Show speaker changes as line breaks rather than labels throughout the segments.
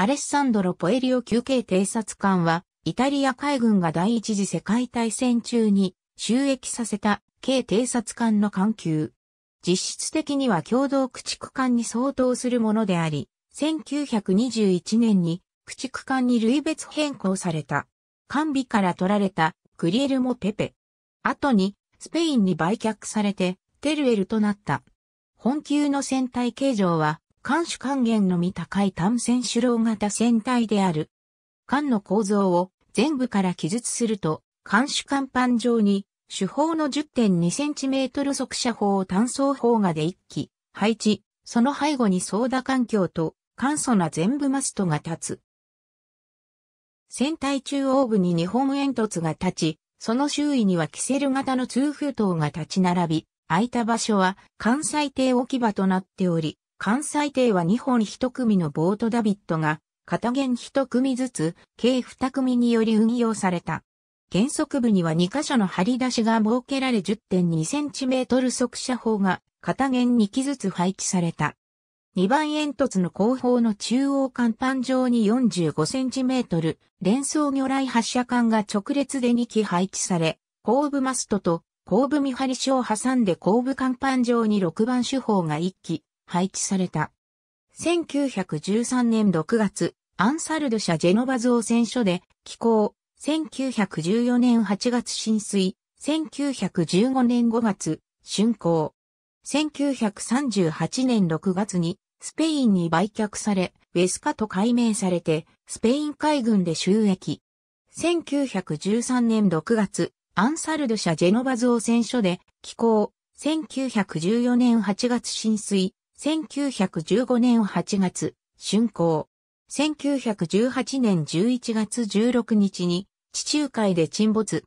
アレッサンドロ・ポエリオ級系偵察官は、イタリア海軍が第一次世界大戦中に収益させた軽偵察艦の艦級。実質的には共同駆逐艦に相当するものであり、1921年に駆逐艦に類別変更された。艦尾から取られたクリエルモ・ペペ。後にスペインに売却されてテルエルとなった。本級の船体形状は艦首還元のみ高い単線主郎型船体である。艦の構造を全部から記述すると、艦首甲板上に、主砲の 10.2cm 速射砲単装砲がで一機、配置、その背後に操舵環境と、簡素な全部マストが立つ。船体中央部に日本煙突が立ち、その周囲にはキセル型の通風塔が立ち並び、空いた場所は関西艇置き場となっており、関西艇は2本1組のボートダビットが、片弦1組ずつ、計2組により運用された。原則部には2箇所の張り出しが設けられ 10.2cm 速射砲が片弦2機ずつ配置された。2番煙突の後方の中央甲板上に 45cm 連装魚雷発射管が直列で2機配置され、後部マストと後部見張り所を挟んで後部甲板上に6番手法が1機、配置された。1913年6月、アンサルド社ジェノバズオ船所で寄港、1914年8月浸水、1915年5月、竣工。1938年6月にスペインに売却され、ウェスカと改名されて、スペイン海軍で収益。1913年6月、アンサルド社ジェノバズオ船所で寄港、1914年8月浸水、1915年8月、竣工。1918年11月16日に地中海で沈没。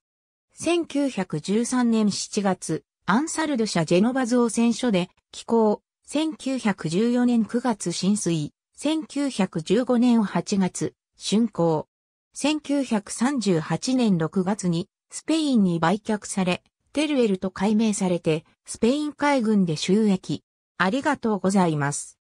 1913年7月、アンサルド社ジェノバ造船所で寄港。1914年9月浸水。1915年8月、竣工。1938年6月にスペインに売却され、テルエルと改名されて、スペイン海軍で収益。ありがとうございます。